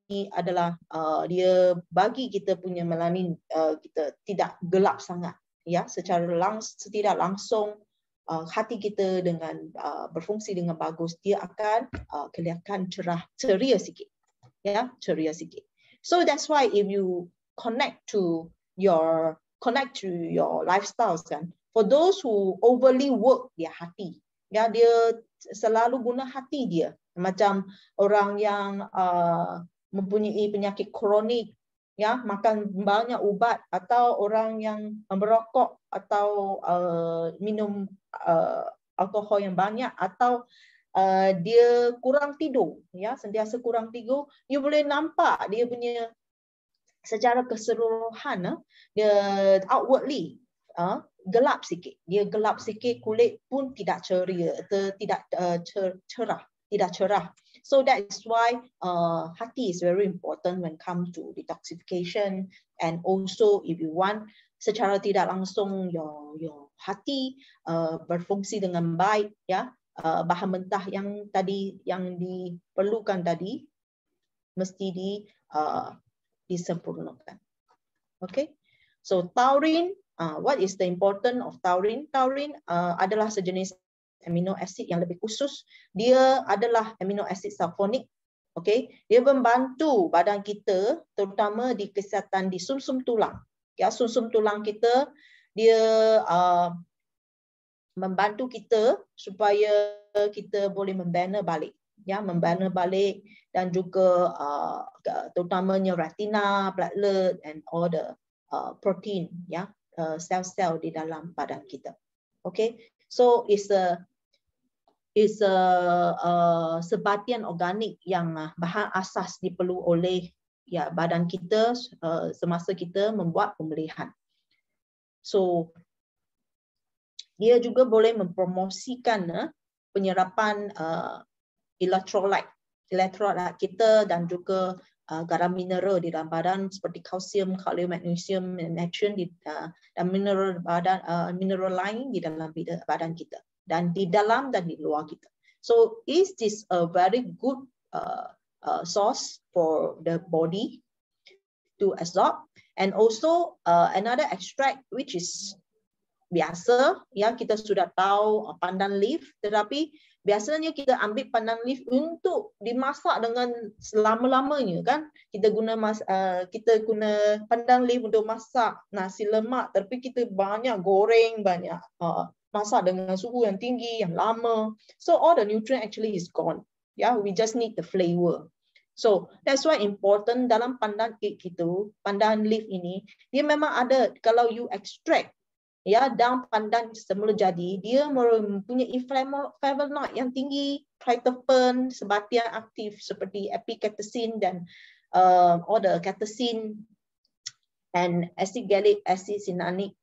ini adalah eh, dia bagi kita punya melanin eh, kita tidak gelap sangat. Ya, secara langsung tidak langsung hati kita dengan berfungsi dengan bagus dia akan kelihatan cerah ceria sikit. Ya, ceria sikit. So that's why if you connect to your connect to your lifestyles kan. For those who overly work their hati, ya dia selalu guna hati dia. Macam orang yang uh, mempunyai penyakit kronik, ya makan banyak ubat atau orang yang merokok atau uh, minum uh, alkohol yang banyak atau Uh, dia kurang tidur ya sentiasa kurang tidur you boleh nampak dia punya secara keseluruhan uh, dia outwardly uh, gelap sikit dia gelap sikit kulit pun tidak ceria ter, tidak uh, cer, cerah tidak cerah so that is why uh, hati is very important when come to detoxification and also if you want secara tidak langsung your your hati uh, berfungsi dengan baik ya yeah? uh, bahan mentah yang tadi yang diperlukan tadi mesti di uh, disempurnakan. Okay, so taurin, uh, what is the important of taurin? Taurin uh, adalah sejenis amino acid yang lebih khusus. Dia adalah amino acid sulfonik. Okay, dia membantu badan kita terutama di kesihatan di sumsum tulang. Ya, sumsum tulang kita dia uh, membantu kita supaya kita boleh membina balik ya membalik balik dan juga uh, terutamanya retina, platelet and all the uh, protein ya uh, sel-sel uh, di dalam badan kita. Okay, so it's a is a uh, sebatian organik yang uh, bahan asas diperlu oleh ya badan kita uh, semasa kita membuat pemulihan. So dia juga boleh mempromosikan uh, penyerapan uh, Elektrolit, electrolyte lah kita dan juga uh, garam mineral di dalam badan seperti kalsium, kalium, magnesium, natrium di uh, dan mineral badan uh, mineral lain di dalam badan kita dan di dalam dan di luar kita. So is this a very good uh, uh, source for the body to absorb? And also uh, another extract which is biasa, ya kita sudah tahu uh, pandan leaf, tetapi Biasanya kita ambil pandan leaf untuk dimasak dengan selama-lamanya kan. Kita guna mas, uh, kita guna pandan leaf untuk masak nasi lemak tapi kita banyak goreng banyak uh, masak dengan suhu yang tinggi yang lama. So all the nutrient actually is gone. Yeah, we just need the flavor. So that's why important dalam pandan cake itu, pandan leaf ini, dia memang ada kalau you extract ya daun pandan semula jadi dia mempunyai flavonoid yang tinggi triterpen sebatian aktif seperti epicatechin dan uh, order catechin and acid gallic acid cinnamic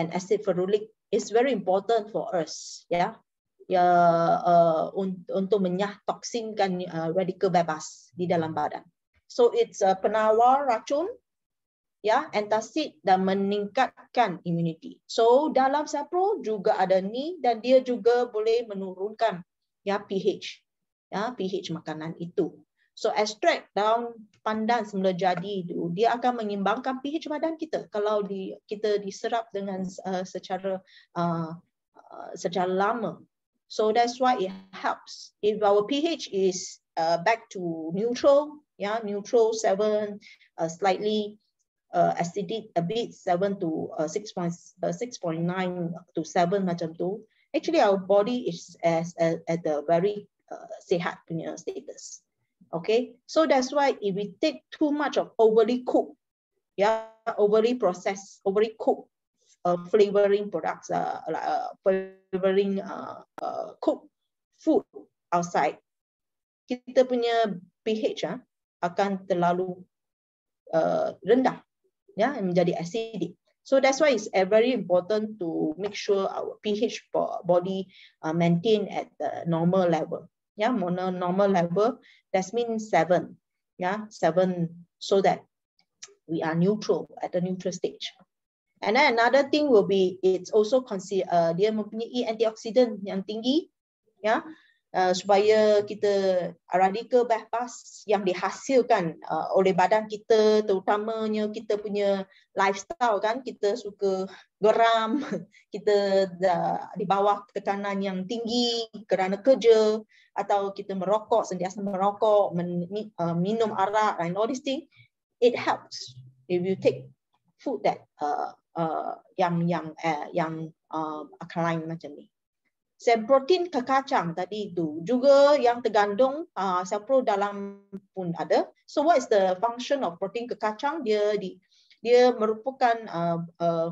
and acid ferulic is very important for us ya yeah? ya uh, untuk menyah toksinkan uh, radikal bebas di dalam badan. So it's a penawar racun ya antasid dan meningkatkan imuniti. So dalam sapro juga ada ni dan dia juga boleh menurunkan ya pH. Ya pH makanan itu. So extract daun pandan semula jadi itu dia akan mengimbangkan pH badan kita kalau di, kita diserap dengan uh, secara uh, secara lama. So that's why it helps. If our pH is uh, back to neutral, yeah, neutral seven uh, slightly uh, acidic a bit seven to uh, six point, uh, 6.9 to seven macam tu actually our body is as, as, at the very uh, sehat punya status okay so that's why if we take too much of overly cooked yeah overly processed overly cooked uh, flavoring products uh, like uh, flavoring uh, uh, cooked food outside kita punya pH uh, akan terlalu uh, rendah yeah, menjadi acidic. So that's why it's very important to make sure our pH body uh, maintain at the normal level. Yeah, mono normal level. That means seven. Yeah, seven. So that we are neutral at the neutral stage. And then another thing will be it's also consider uh, dia mempunyai antioxidant yang tinggi. Yeah. Uh, supaya kita uh, radikal bebas yang dihasilkan uh, oleh badan kita terutamanya kita punya lifestyle kan kita suka geram [LAUGHS] kita di bawah tekanan yang tinggi kerana kerja atau kita merokok sentiasa merokok minum arak and all this thing it helps if you take food that uh, uh, yang yang uh, yang uh, lain macam ni sel protein kekacang tadi itu juga yang tergandung uh, sel pro dalam pun ada. So what is the function of protein kekacang? Dia di, dia merupakan uh, uh,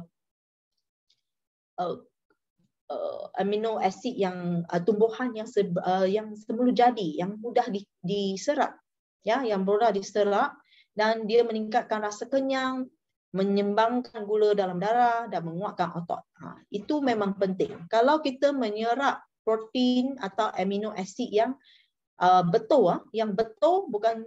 uh, amino acid yang uh, tumbuhan yang se, uh, yang semula jadi yang mudah di, diserap, ya, yang mudah diserap dan dia meningkatkan rasa kenyang, menyembangkan gula dalam darah dan menguatkan otot. Ha, itu memang penting. Kalau kita menyerap protein atau amino asid yang uh, betul, uh, yang betul bukan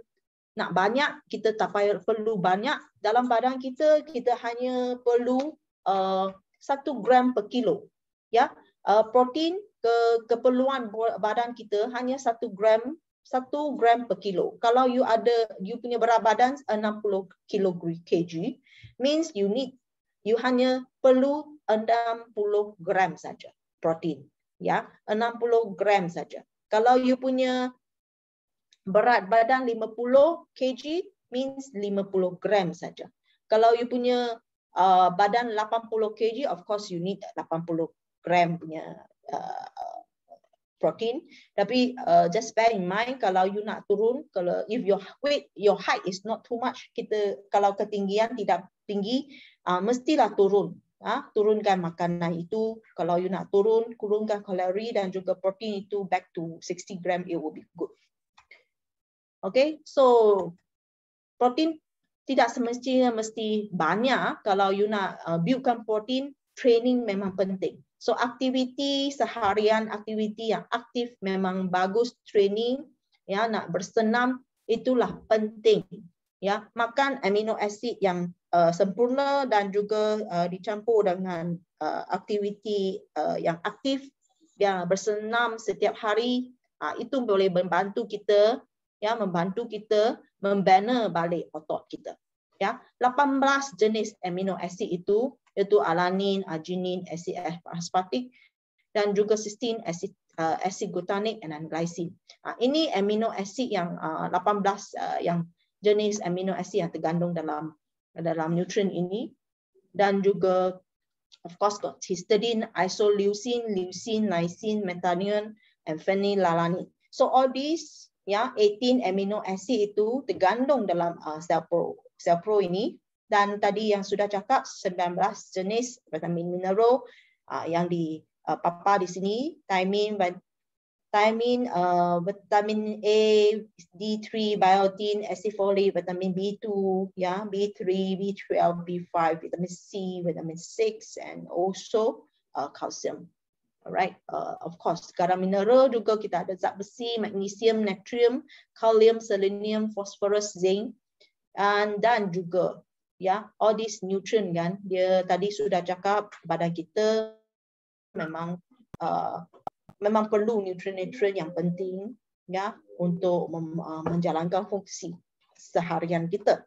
nak banyak, kita tak payah, perlu banyak. Dalam badan kita, kita hanya perlu uh, satu uh, gram per kilo. Ya, uh, Protein, ke keperluan badan kita hanya satu gram satu gram per kilo. Kalau you ada you punya berat badan 60 kg kg, means you need you hanya perlu 60 gram saja protein ya 60 gram saja kalau you punya berat badan 50 kg means 50 gram saja kalau you punya uh, badan 80 kg of course you need 80 gram punya uh, protein. Tapi uh, just bear in mind kalau you nak turun, kalau if your weight, your height is not too much, kita kalau ketinggian tidak tinggi, uh, mestilah turun. Uh, turunkan makanan itu. Kalau you nak turun, kurungkan kalori dan juga protein itu back to 60 gram, it will be good. Okay, so protein tidak semestinya mesti banyak. Kalau you nak uh, buildkan protein, training memang penting. So aktiviti seharian, aktiviti yang aktif memang bagus training ya nak bersenam itulah penting ya makan amino asid yang uh, sempurna dan juga uh, dicampur dengan uh, aktiviti uh, yang aktif yang bersenam setiap hari uh, itu boleh membantu kita ya membantu kita membina balik otot kita ya 18 jenis amino asid itu iaitu alanin, arginin, asid aspartik dan juga sistin, asid uh, acid glutamic dan glycine. Uh, ah, ini amino asid yang uh, 18 uh, yang jenis amino asid yang tergandung dalam dalam nutrien ini dan juga of course got histidine, isoleucine, leucine, lysine, methionine and phenylalanine. So all these ya yeah, 18 amino asid itu tergandung dalam uh, cell pro cell pro ini dan tadi yang sudah cakap 19 jenis vitamin mineral uh, yang di uh, papa di sini thiamine vitamin uh, vitamin A D3 biotin acetylcholine vitamin B2 ya yeah, B3 B12 B5 vitamin C vitamin 6 and also uh, calcium Alright, uh, of course, garam mineral juga kita ada zat besi, magnesium, natrium, kalium, selenium, fosforus, zinc, and dan juga ya all these nutrient kan dia tadi sudah cakap badan kita memang uh, memang perlu nutrient-nutrient yang penting ya untuk mem, uh, menjalankan fungsi seharian kita.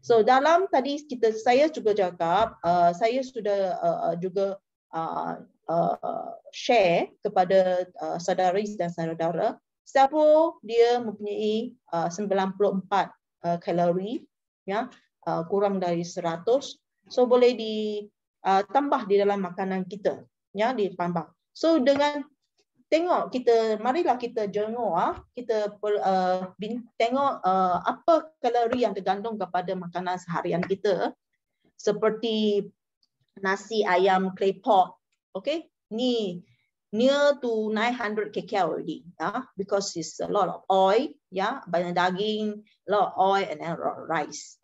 So dalam tadi kita saya juga cakap uh, saya sudah uh, uh juga uh, uh, share kepada uh, saudari dan saudara siapa dia mempunyai uh, 94 uh, kalori ya Uh, kurang dari 100 so boleh ditambah uh, di dalam makanan kita ya ditambah so dengan tengok kita marilah kita jengok ah kita uh, bin, tengok uh, apa kalori yang tergantung kepada makanan seharian kita seperti nasi ayam claypot, pot okey ni near to 900 kcal already yeah? because it's a lot of oil ya yeah? banyak daging a lot of oil and a lot of rice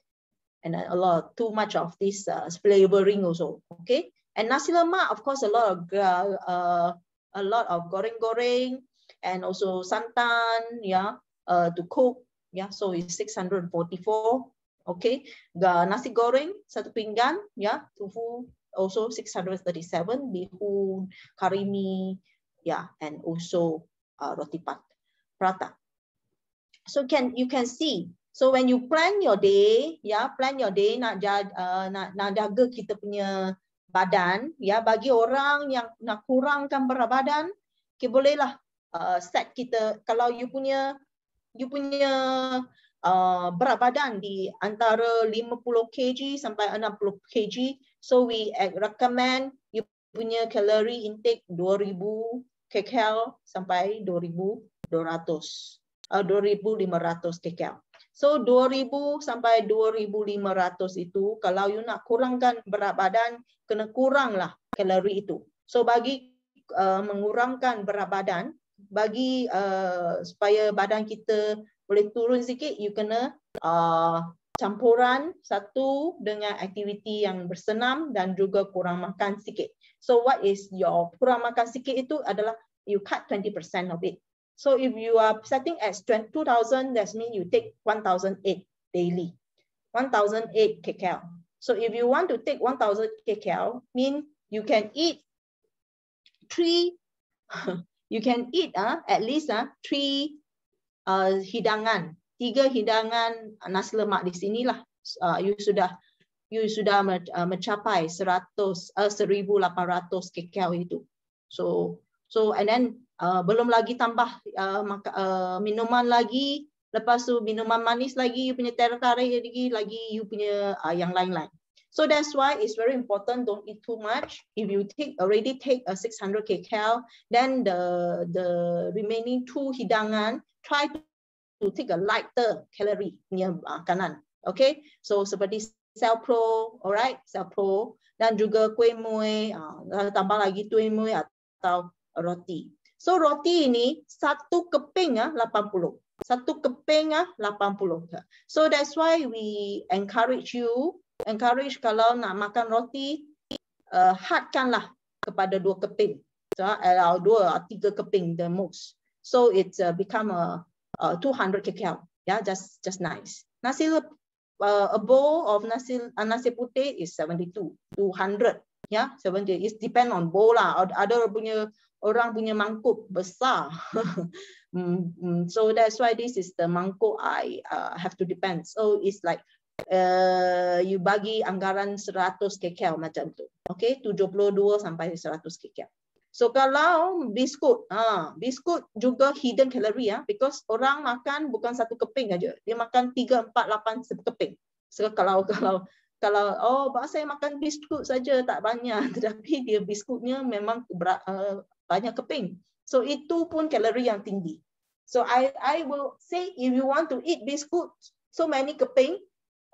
and a lot too much of this uh, flavoring also. Okay, and nasi lemak, of course, a lot of uh, a lot of goreng goreng and also santan, yeah, uh, to cook, yeah. So it's six hundred forty-four. Okay, the nasi goreng satu pinggan, yeah, tofu also 637 bihun, karimi, yeah, and also uh, roti pat, prata. So can you can see So when you plan your day, ya plan your day nak jaga, uh, nak, nak jaga kita punya badan, ya bagi orang yang nak kurangkan berat badan, okay, bolehlah uh, set kita kalau you punya you punya uh, berat badan di antara 50 kg sampai 60 kg, so we recommend you punya calorie intake 2000 kcal sampai 2200 uh, 2500 kcal. So 2000 sampai 2500 itu kalau you nak kurangkan berat badan kena kuranglah kalori itu. So bagi uh, mengurangkan berat badan bagi uh, supaya badan kita boleh turun sikit you kena uh, campuran satu dengan aktiviti yang bersenam dan juga kurang makan sikit. So what is your kurang makan sikit itu adalah you cut 20% of it. So if you are setting at 2,000, that means you take 1,008 daily, 1,008 kcal. So if you want to take 1,000 kcal, mean you can eat three, [LAUGHS] you can eat uh, at least uh, three uh, hidangan, tiga hidangan nasi lemak di sinilah. Uh, you sudah you sudah uh, mencapai 100, uh, 1,800 kcal itu. So, so and then Uh, belum lagi tambah uh, uh, minuman lagi lepas tu minuman manis lagi you punya teh tarik lagi lagi you punya uh, yang lain-lain so that's why it's very important don't eat too much if you take already take a 600 kcal then the the remaining two hidangan try to, to take a lighter calorie punya makanan uh, okay so seperti sel pro alright sel pro dan juga kuih mui, uh, tambah lagi kuih mui atau roti So roti ini satu keping ah 80. Satu keping ah 80. So that's why we encourage you, encourage kalau nak makan roti uh, hadkanlah kepada dua keping. So, atau ah, eh, dua atau tiga keping the most. So it's uh, become a, a 200 kcal. yeah, just just nice. Nasi uh, a bowl of nasi uh, nasi putih is 72 200 ya yeah, 70 it depend on bowl lah ada punya orang punya mangkuk besar. [LAUGHS] Hmm, hmm, so that's why this is the mangkuk I uh, have to depend. So it's like uh, you bagi anggaran 100 kekel macam tu. Okay, 72 sampai 100 kekel. So kalau biskut, ha, biskut juga hidden calorie ya, because orang makan bukan satu keping aja, dia makan tiga empat lapan sekeping. So kalau [LAUGHS] kalau kalau oh saya makan biskut saja tak banyak [LAUGHS] tetapi dia biskutnya memang berat, uh, banyak keping. So itu pun kalori yang tinggi. So I I will say if you want to eat biscuit so many keping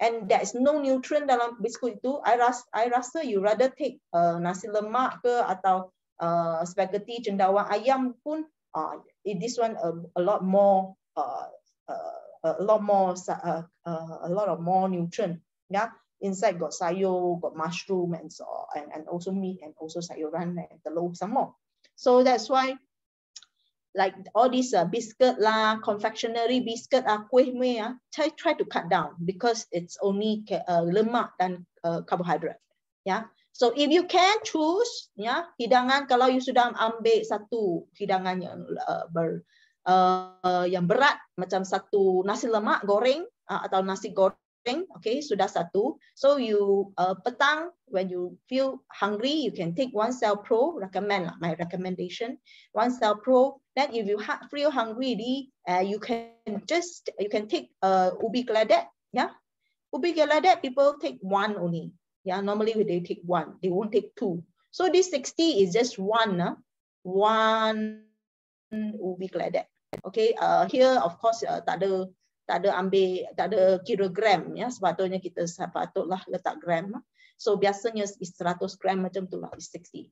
and there is no nutrient dalam biskut itu, I rasa I rasa you rather take uh, nasi lemak ke atau uh, spaghetti cendawan ayam pun ah uh, this one a, um, a lot more uh, uh, a lot more uh, uh, a lot of more nutrient yeah inside got sayur got mushroom and so and, and also meat and also sayuran and the low some more So that's why like all these uh, biscuit lah, confectionery biscuit lah, ah kueh meh lah, try, try to cut down because it's only uh, lemak dan uh, carbohydrate. Yeah. So if you can choose, yeah, hidangan kalau you sudah ambil satu hidangan yang uh, ber, uh, yang berat macam satu nasi lemak goreng uh, atau nasi goreng shopping. Okay, sudah satu. So you uh, petang when you feel hungry, you can take one cell pro. Recommend my recommendation. One cell pro. Then if you feel hungry, uh, you can just you can take uh, ubi gladet. Yeah, ubi gladet people take one only. Yeah, normally they take one. They won't take two. So this 60 is just one. Uh, one ubi gladet. Okay, uh, here of course uh, tak ada ambil tak ada kira gram ya sepatutnya kita sepatutlah letak gram so biasanya 100 gram macam tu lah 60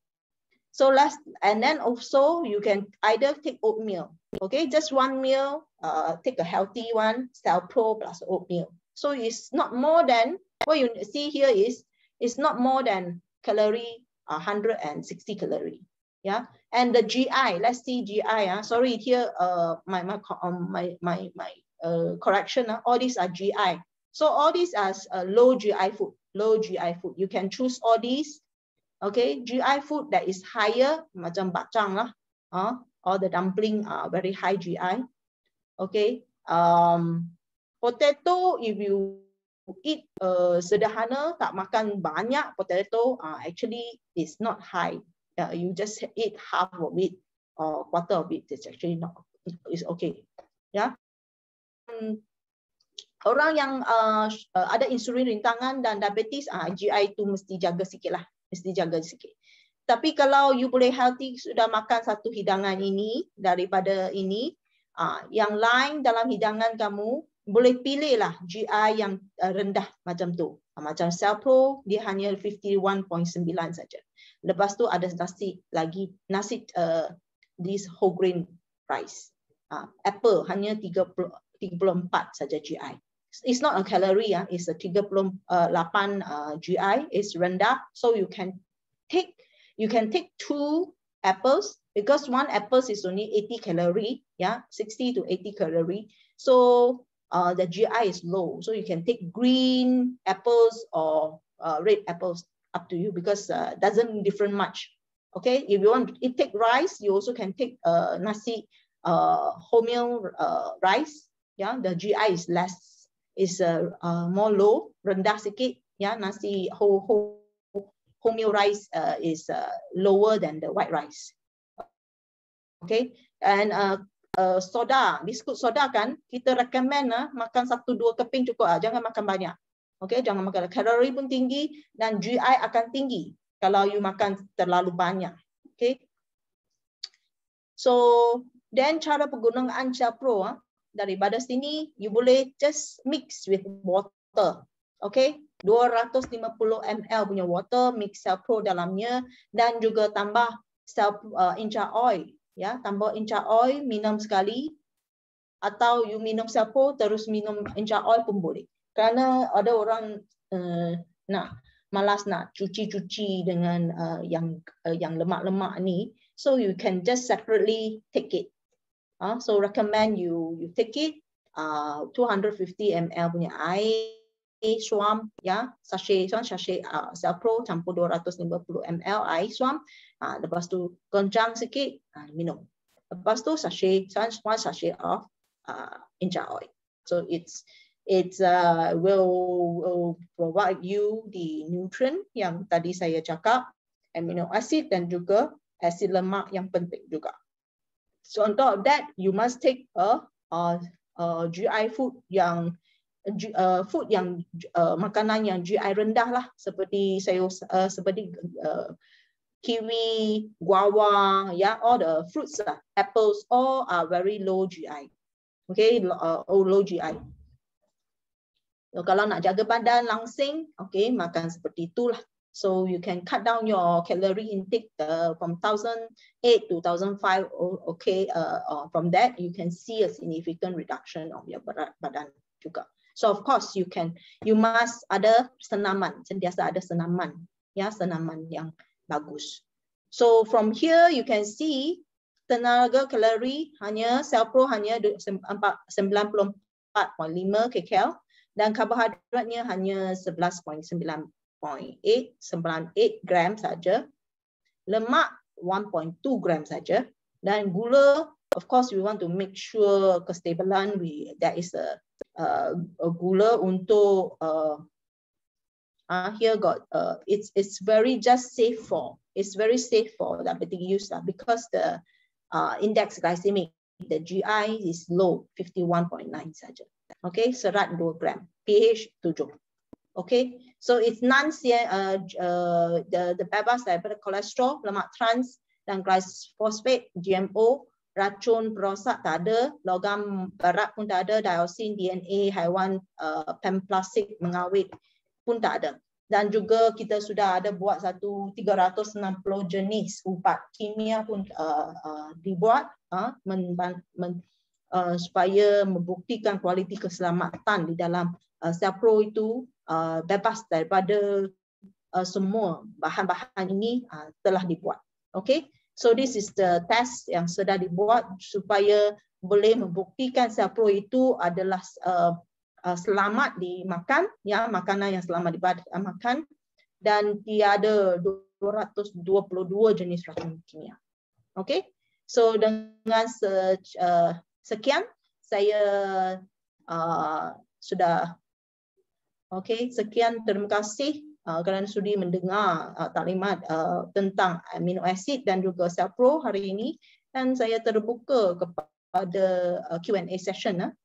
so last and then also you can either take oatmeal okay just one meal uh, take a healthy one cell pro plus oatmeal so it's not more than what you see here is it's not more than calorie uh, 160 calorie yeah and the gi let's see gi uh, ah. sorry here uh, my my um, my my my uh, correction, uh, all these are GI. So all these are uh, low GI food, low GI food. You can choose all these, okay? GI food that is higher, macam bak chang lah, uh, all the dumpling are very high GI, okay? Um, potato, if you eat uh, sederhana, tak makan banyak potato, uh, actually is not high. Uh, you just eat half of it or quarter of it, it's actually not, it's okay, yeah? Hmm, orang yang uh, uh, ada insulin rintangan dan diabetes, uh, ah, GI itu mesti jaga sikit lah. Mesti jaga sikit. Tapi kalau you boleh healthy, sudah makan satu hidangan ini, daripada ini, uh, yang lain dalam hidangan kamu, boleh pilih lah GI yang uh, rendah macam tu. Uh, macam Celpro, dia hanya 51.9 saja. Lepas tu ada nasi lagi, nasi uh, this whole grain rice. Uh, apple hanya 30, 34 saja GI. It's not a calorie, ya. Ah. it's a 38 uh, uh GI, it's rendah. So you can take you can take two apples because one apple is only 80 calorie, yeah, 60 to 80 calorie. So uh, the GI is low. So you can take green apples or uh, red apples up to you because uh, doesn't different much. Okay, if you want to take rice, you also can take uh, nasi, uh, wholemeal uh, rice ya the GI is less is a uh, uh, more low rendah sikit ya nasi whole whole wholemeal rice uh, is uh, lower than the white rice okay and uh, uh, soda biskut soda kan kita recommend uh, makan satu dua keping cukup uh, jangan makan banyak okay jangan makan kalori pun tinggi dan GI akan tinggi kalau you makan terlalu banyak okay so then cara penggunaan Chia Pro uh, daripada sini you boleh just mix with water. Okay, 250 ml punya water mix cell pro dalamnya dan juga tambah cell uh, inca oil. Ya, tambah inca oil minum sekali atau you minum cell pro terus minum inca oil pun boleh. Kerana ada orang uh, nak malas nak cuci-cuci dengan uh, yang uh, yang lemak-lemak ni. So you can just separately take it. Uh, so recommend you you take it. Uh, 250 ml punya air suam, ya, sachet, suam sachet uh, Selpro campur 250 ml air suam. Uh, lepas tu goncang sikit, uh, minum. Lepas tu sachet, suam suam sachet of uh, inja oil. So it's it's uh, will, will provide you the nutrient yang tadi saya cakap, amino acid dan juga asid lemak yang penting juga. So on top of that, you must take a uh, uh, GI food yang uh, food yang uh, makanan yang GI rendah lah seperti sayur uh, seperti uh, kiwi, guava, ya yeah, all the fruits lah, apples all are very low GI. Okay, uh, low GI. So, kalau nak jaga badan langsing, okay, makan seperti itulah. So you can cut down your calorie intake uh, from 2008 to 2005. Okay, uh, uh, from that, you can see a significant reduction of your badan juga. So of course, you can, you must ada senaman, sentiasa ada senaman, ya, senaman yang bagus. So from here, you can see tenaga kalori hanya, cell pro hanya 94.5 kcal dan karbohidratnya hanya 11.9 1.8 gram saja. Lemak 1.2 gram saja. Dan gula, of course, we want to make sure kestabilan we that is a, a, a gula untuk uh, uh, here got uh, it's it's very just safe for it's very safe for diabetic use lah because the uh, index glycemic the GI is low 51.9 saja. Okay, serat 2 gram, pH 7. Okay, so it's non uh, uh, the, the bad bad diabetic cholesterol, lemak trans, dan glyphosate, GMO, racun perosak tak ada, logam berat pun tak ada, dioxin, DNA, haiwan, uh, pemplastik, mengawet pun tak ada. Dan juga kita sudah ada buat satu 360 jenis ubat kimia pun uh, uh, dibuat uh, ha, men, men, uh, supaya membuktikan kualiti keselamatan di dalam uh, Selpro itu Uh, bebas daripada uh, semua bahan-bahan ini uh, telah dibuat. Okay, so this is the test yang sudah dibuat supaya boleh membuktikan siapa itu adalah uh, uh, selamat dimakan, ya makanan yang selamat dimakan dan tiada 222 jenis racun kimia. Okay, so dengan se- uh, sekian saya uh, sudah Okey, sekian terima kasih uh, kerana sudi mendengar uh, taklimat uh, tentang amino acid dan juga cell pro hari ini dan saya terbuka kepada uh, Q&A session uh.